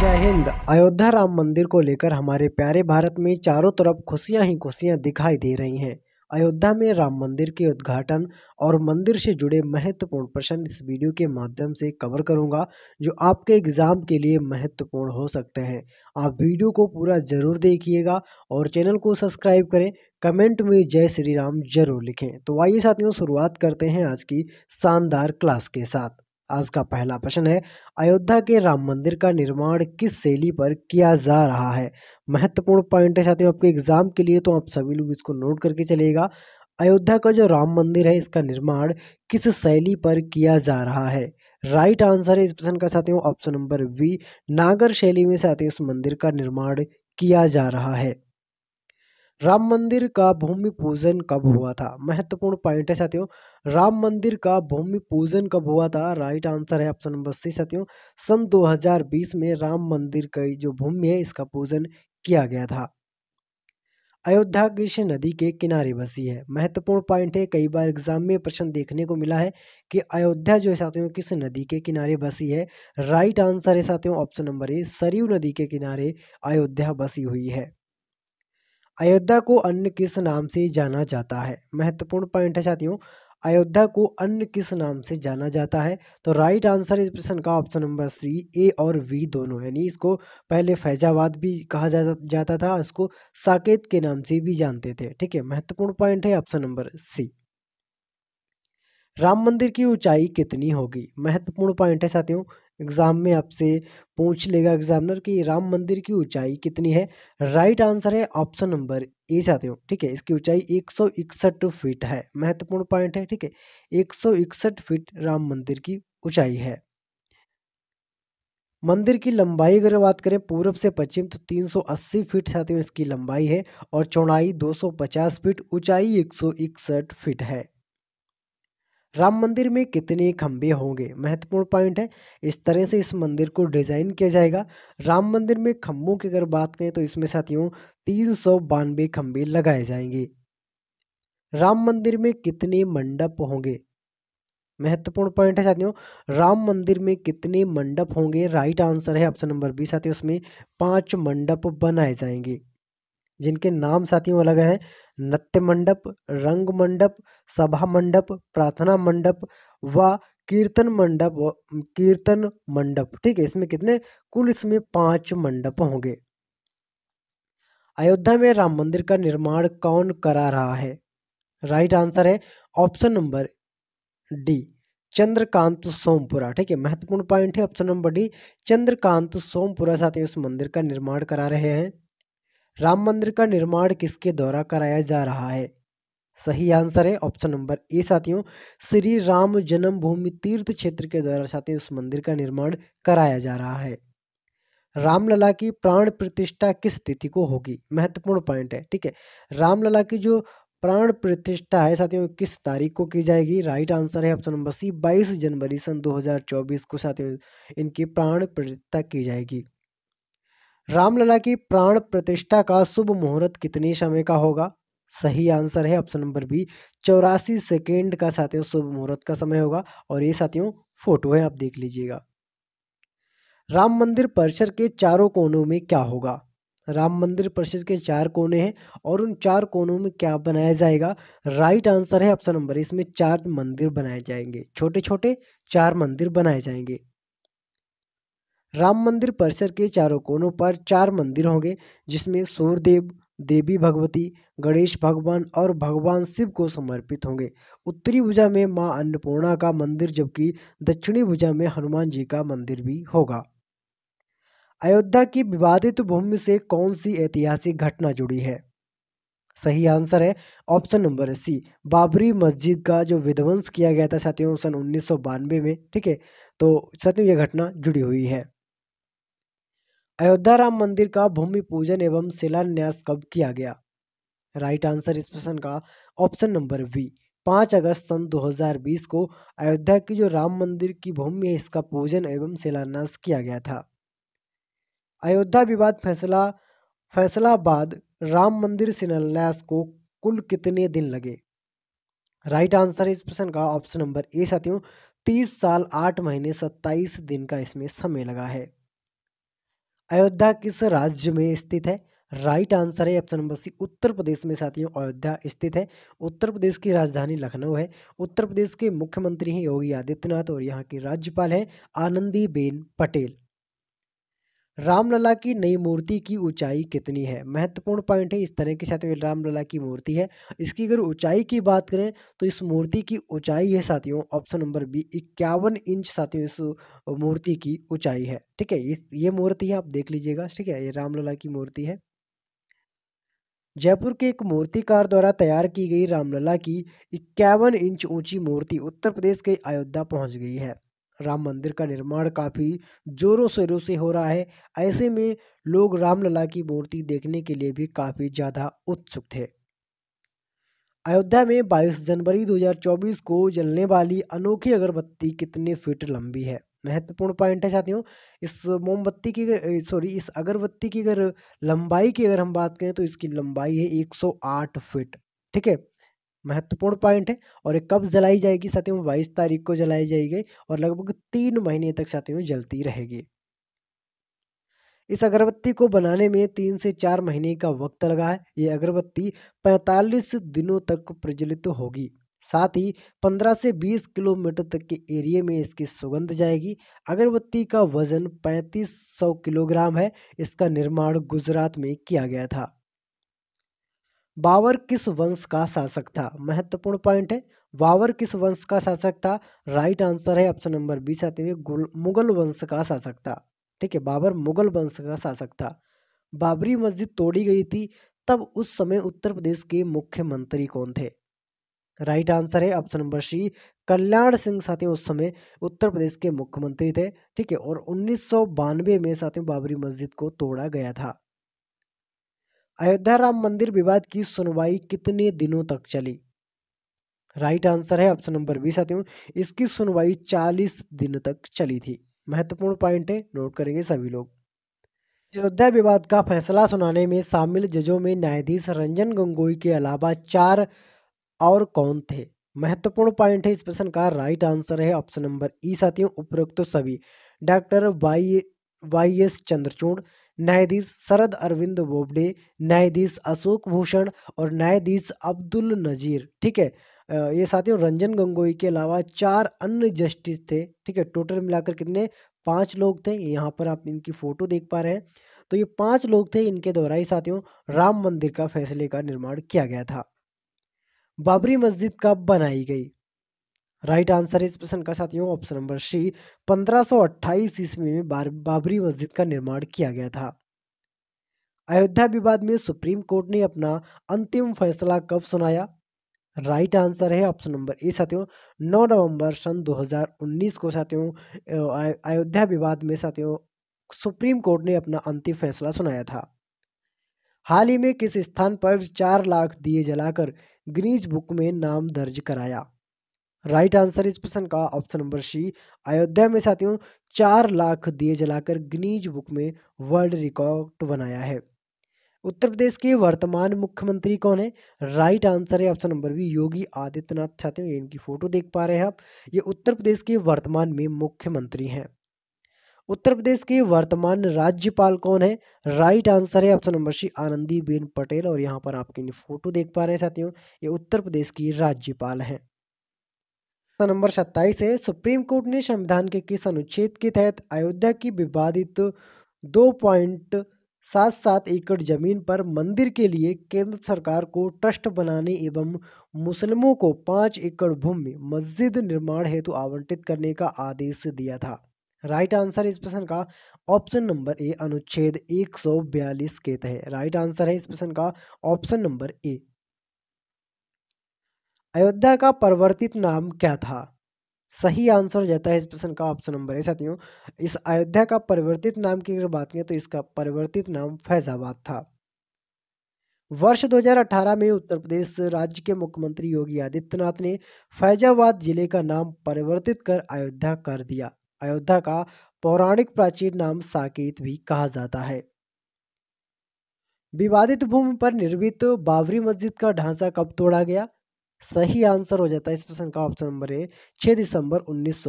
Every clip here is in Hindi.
जय हिंद अयोध्या राम मंदिर को लेकर हमारे प्यारे भारत में चारों तरफ खुशियां ही खुशियां दिखाई दे रही हैं अयोध्या में राम मंदिर के उद्घाटन और मंदिर से जुड़े महत्वपूर्ण प्रश्न इस वीडियो के माध्यम से कवर करूंगा जो आपके एग्ज़ाम के लिए महत्वपूर्ण हो सकते हैं आप वीडियो को पूरा ज़रूर देखिएगा और चैनल को सब्सक्राइब करें कमेंट में जय श्री राम जरूर लिखें तो आइए साथियों शुरुआत करते हैं आज की शानदार क्लास के साथ आज का पहला प्रश्न है अयोध्या के राम मंदिर का निर्माण किस शैली पर किया जा रहा है महत्वपूर्ण पॉइंट है साथियों आपके एग्जाम के लिए तो आप सभी लोग इसको नोट करके चलेगा अयोध्या का जो राम मंदिर है इसका निर्माण किस शैली पर किया जा रहा है राइट आंसर है इस प्रश्न का साथियों ऑप्शन नंबर वी नागर शैली में साथियों इस मंदिर का निर्माण किया जा रहा है राम मंदिर का भूमि पूजन कब हुआ था महत्वपूर्ण पॉइंट है साथियों राम मंदिर का भूमि पूजन कब हुआ था राइट आंसर है ऑप्शन नंबर सी साथियों सन 2020 में राम मंदिर का जो भूमि है इसका पूजन किया गया था अयोध्या कृष्ण नदी के किनारे बसी है महत्वपूर्ण पॉइंट है कई बार एग्जाम में प्रश्न देखने को मिला है कि अयोध्या जो है साथियों किस नदी के किनारे बसी है राइट आंसर है साथियों ऑप्शन नंबर ए सरयू नदी के किनारे अयोध्या बसी हुई है अयोध्या को अन्य किस नाम से जाना जाता है महत्वपूर्ण पॉइंट है साथियों अयोध्या को अन्य किस नाम से जाना जाता है तो राइट आंसर इस प्रश्न का ऑप्शन नंबर सी ए और वी दोनों यानी इसको पहले फैजाबाद भी कहा जा, जाता था इसको साकेत के नाम से भी जानते थे ठीक है महत्वपूर्ण पॉइंट है ऑप्शन नंबर सी राम मंदिर की ऊंचाई कितनी होगी महत्वपूर्ण पॉइंट है साथियों एग्जाम में आपसे पूछ लेगा एग्जामिनर कि राम मंदिर की ऊंचाई कितनी है राइट आंसर है ऑप्शन नंबर ए साथियों ठीक है इसकी ऊंचाई एक फीट है महत्वपूर्ण पॉइंट है ठीक है एक फीट राम मंदिर की ऊंचाई है मंदिर की लंबाई अगर बात करें पूर्व से पश्चिम तो 380 फीट साथियों इसकी लंबाई है और चौड़ाई 250 फीट ऊंचाई एक फीट है राम मंदिर में कितने खंबे होंगे महत्वपूर्ण पॉइंट है इस तरह से इस मंदिर को डिज़ाइन किया जाएगा राम मंदिर में खम्भों की अगर बात करें तो इसमें साथियों तीन सौ बानवे खम्भे लगाए जाएंगे राम मंदिर में कितने मंडप होंगे महत्वपूर्ण पॉइंट है साथियों राम मंदिर में कितने मंडप होंगे राइट आंसर है ऑप्शन नंबर बी साथियों उसमें पांच मंडप बनाए जाएंगे जिनके नाम साथियों अलग हैं नृत्य मंडप रंग मंडप सभा मंडप प्रार्थना मंडप व कीर्तन मंडप कीर्तन मंडप ठीक है इसमें कितने कुल इसमें पांच मंडप होंगे अयोध्या में राम मंदिर का निर्माण कौन करा रहा है राइट आंसर है option number D Chandrakant Sompura ठीक है महत्वपूर्ण पॉइंट है option number D Chandrakant Sompura साथ ही उस मंदिर का निर्माण करा रहे हैं राम मंदिर का निर्माण किसके द्वारा कराया जा रहा है सही आंसर है ऑप्शन नंबर ए साथियों श्री राम जन्मभूमि तीर्थ क्षेत्र के द्वारा साथियों उस मंदिर का निर्माण कराया जा रहा है रामलला की प्राण प्रतिष्ठा किस तिथि को होगी महत्वपूर्ण पॉइंट है ठीक है रामलला की जो प्राण प्रतिष्ठा है साथियों किस तारीख को की जाएगी राइट आंसर है ऑप्शन नंबर सी 22 जनवरी सन 2024 को साथियों इनकी प्राण प्रतिष्ठा की जाएगी रामलला की प्राण प्रतिष्ठा का शुभ मुहूर्त कितने समय का होगा सही आंसर है ऑप्शन नंबर बी चौरासी सेकेंड का साथियों शुभ मुहूर्त का समय होगा और ये साथियों फोटो है आप देख लीजिएगा राम मंदिर परिसर के चारों कोनों में क्या होगा राम मंदिर परिसर के चार कोने हैं और उन चार कोनों में क्या बनाया जाएगा राइट आंसर है ऑप्शन नंबर इसमें चार मंदिर बनाए जाएंगे छोटे छोटे चार मंदिर बनाए जाएंगे राम मंदिर परिसर के चारों कोनों पर चार मंदिर होंगे जिसमें सूर्यदेव देवी भगवती गणेश भगवान और भगवान शिव को समर्पित होंगे उत्तरी भुजा में मां अन्नपूर्णा का मंदिर जबकि दक्षिणी भुजा में हनुमान जी का मंदिर भी होगा अयोध्या की विवादित भूमि से कौन सी ऐतिहासिक घटना जुड़ी है सही आंसर है ऑप्शन नंबर सी बाबरी मस्जिद का जो विध्वंस किया गया था साथियों सन उन्नीस में ठीक है तो साथियों ये घटना जुड़ी हुई है अयोध्या राम मंदिर का भूमि पूजन एवं शिलान्यास कब किया गया राइट आंसर इस प्रश्न का ऑप्शन नंबर बी पाँच अगस्त सन 2020 को अयोध्या की जो राम मंदिर की भूमि है इसका पूजन एवं शिलान्यास किया गया था अयोध्या विवाद फैसला फैसला बाद राम मंदिर शिलान्यास को कुल कितने दिन लगे राइट आंसर इस प्रश्न का ऑप्शन नंबर ए साथियों तीस साल आठ महीने सत्ताईस दिन का इसमें समय लगा है अयोध्या किस राज्य में स्थित है राइट आंसर है option number C Uttar Pradesh में साथियों अयोध्या स्थित है उत्तर प्रदेश की राजधानी लखनऊ है उत्तर प्रदेश के मुख्यमंत्री हैं योगी आदित्यनाथ और यहाँ के राज्यपाल हैं आनंदीबेन पटेल रामलला की नई मूर्ति की ऊंचाई कितनी है महत्वपूर्ण पॉइंट है इस तरह के साथियों रामलला की मूर्ति है इसकी अगर ऊंचाई की बात करें तो इस मूर्ति की ऊंचाई है साथियों ऑप्शन नंबर बी इक्यावन इंच साथियों इस मूर्ति की ऊंचाई है ठीक है ये मूर्ति है आप देख लीजिएगा ठीक है ये रामलला की मूर्ति है जयपुर के एक मूर्तिकार द्वारा तैयार की गई रामलला की इक्यावन इंच ऊंची मूर्ति उत्तर प्रदेश के अयोध्या पहुंच गई है राम मंदिर का निर्माण काफ़ी ज़ोरों शोरों से हो रहा है ऐसे में लोग रामलला की मूर्ति देखने के लिए भी काफ़ी ज़्यादा उत्सुक थे अयोध्या में 22 जनवरी 2024 को जलने वाली अनोखी अगरबत्ती कितने फीट लंबी है महत्वपूर्ण पॉइंट है साथियों इस मोमबत्ती की सॉरी इस अगरबत्ती की अगर लंबाई की अगर हम बात करें तो इसकी लंबाई है 108 फीट ठीक है महत्वपूर्ण पॉइंट है और ये कब जलाई जाएगी साथियों बाईस तारीख को जलाई जाएगी और लगभग तीन महीने तक साथियों जलती रहेगी इस अगरबत्ती को बनाने में तीन से चार महीने का वक्त लगा है ये अगरबत्ती 45 दिनों तक प्रज्वलित तो होगी साथ ही 15 से 20 किलोमीटर तक के एरिए में इसकी सुगंध जाएगी अगरबत्ती का वजन 3500 किलोग्राम है इसका निर्माण गुजरात में किया गया था बावर किस वंश का शासक था महत्वपूर्ण पॉइंट है बावर किस वंश का शासक था राइट आंसर है ऑप्शन नंबर बी आते हुए मुगल वंश का शासक था ठीक है बाबर मुगल वंश का शासक था बाबरी मस्जिद तोड़ी गई थी तब उस समय उत्तर प्रदेश के मुख्यमंत्री कौन थे राइट आंसर है option number C Kalyan Singh साथियों उस समय उत्तर प्रदेश के मुख्यमंत्री थे ठीक है और उन्नीस में साथियों बाबरी मस्जिद को तोड़ा गया था अयोध्या राम मंदिर विवाद की सुनवाई कितने दिनों तक चली राइट आंसर है ऑप्शन नंबर बी साथियों इसकी सुनवाई चालीस दिन तक चली थी महत्वपूर्ण पॉइंट है नोट करेंगे सभी लोग अयोध्या विवाद का फैसला सुनाने में शामिल जजों में न्यायाधीश रंजन गंगोई के अलावा चार और कौन थे महत्वपूर्ण पॉइंट है इस प्रश्न का राइट आंसर है ऑप्शन नंबर ई साथियों उपरोक्त सभी doctor Y Y S Chandrachud न्यायाधीश शरद अरविंद बोबडे न्यायाधीश अशोक भूषण और न्यायाधीश अब्दुल नज़ीर ठीक है ये साथियों रंजन गंगोई के अलावा चार अन्य जस्टिस थे ठीक है टोटल मिलाकर कितने पांच लोग थे यहाँ पर आप इनकी फ़ोटो देख पा रहे हैं तो ये पांच लोग थे इनके द्वारा ही साथियों राम मंदिर का फैसले का निर्माण किया गया था बाबरी मस्जिद कब बनाई गई राइट आंसर इस प्रश्न का साथियों ऑप्शन नंबर सी 1528 ईस्वी में बाबरी मस्जिद का निर्माण किया गया था अयोध्या विवाद में सुप्रीम कोर्ट ने अपना अंतिम फैसला कब सुनाया राइट आंसर है ऑप्शन नंबर ए साथियों 9 नवंबर सन 2019 को साथियों अयोध्या विवाद में साथियों सुप्रीम कोर्ट ने अपना अंतिम फैसला सुनाया था हाल ही में किस स्थान पर चार लाख दिए जलाकर ग्रीज बुक में नाम दर्ज कराया राइट आंसर इस प्रश्न का ऑप्शन नंबर सी अयोध्या में साथियों चार लाख दिए जलाकर गिनीज बुक में वर्ल्ड रिकॉर्ड बनाया है उत्तर प्रदेश के वर्तमान मुख्यमंत्री कौन है राइट आंसर है option number B Yogi Adityanath साथियों हैं इनकी फोटो देख पा रहे हैं आप ये उत्तर प्रदेश के वर्तमान में मुख्यमंत्री हैं उत्तर प्रदेश के वर्तमान राज्यपाल कौन है राइट आंसर है option number C Anandi Ben Patel और यहाँ पर आपकी फोटो देख पा रहे हैं साथियों ये उत्तर प्रदेश की राज्यपाल हैं प्रश्न नंबर सत्ताईस है सुप्रीम कोर्ट ने संविधान के किस अनुच्छेद के तहत अयोध्या की विवादित दो पॉइंट सात सात एकड़ जमीन पर मंदिर के लिए केंद्र सरकार को ट्रस्ट बनाने एवं मुस्लिमों को पाँच एकड़ भूमि मस्जिद निर्माण हेतु आवंटित करने का आदेश दिया था राइट आंसर इस प्रश्न का ऑप्शन नंबर ए अनुच्छेद एक सौ बयालीस के तहत राइट आंसर है इस प्रश्न का ऑप्शन नंबर ए अयोध्या का परिवर्तित नाम क्या था सही आंसर हो जाता है इस प्रश्न का ऑप्शन नंबर ए साथियों इस अयोध्या का परिवर्तित नाम की अगर बात करें तो इसका परिवर्तित नाम फैजाबाद था वर्ष 2018 में उत्तर प्रदेश राज्य के मुख्यमंत्री योगी आदित्यनाथ ने फैजाबाद जिले का नाम परिवर्तित कर अयोध्या कर दिया अयोध्या का पौराणिक प्राचीन नाम साकेत भी कहा जाता है विवादित भूमि पर निर्मित बाबरी मस्जिद का ढांचा कब तोड़ा गया सही आंसर हो जाता है इस प्रश्न का ऑप्शन नंबर ए छह दिसंबर उन्नीस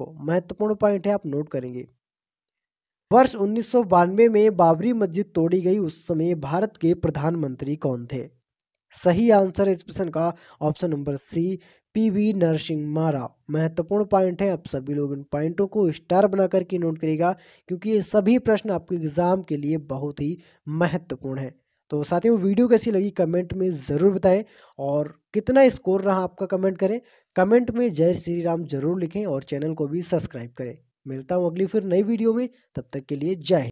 को महत्वपूर्ण पॉइंट है आप नोट करेंगे वर्ष उन्नीस में बाबरी मस्जिद तोड़ी गई उस समय भारत के प्रधानमंत्री कौन थे सही आंसर इस प्रश्न का option number C P V Narasimha Rao महत्वपूर्ण पॉइंट है आप सभी लोग इन पॉइंटों को स्टार बना करके नोट करेगा क्योंकि ये सभी प्रश्न आपके एग्जाम के लिए बहुत ही महत्वपूर्ण है तो साथ वो वीडियो कैसी लगी कमेंट में ज़रूर बताएं और कितना स्कोर रहा आपका कमेंट करें कमेंट में जय श्री राम जरूर लिखें और चैनल को भी सब्सक्राइब करें मिलता हूँ अगली फिर नई वीडियो में तब तक के लिए जय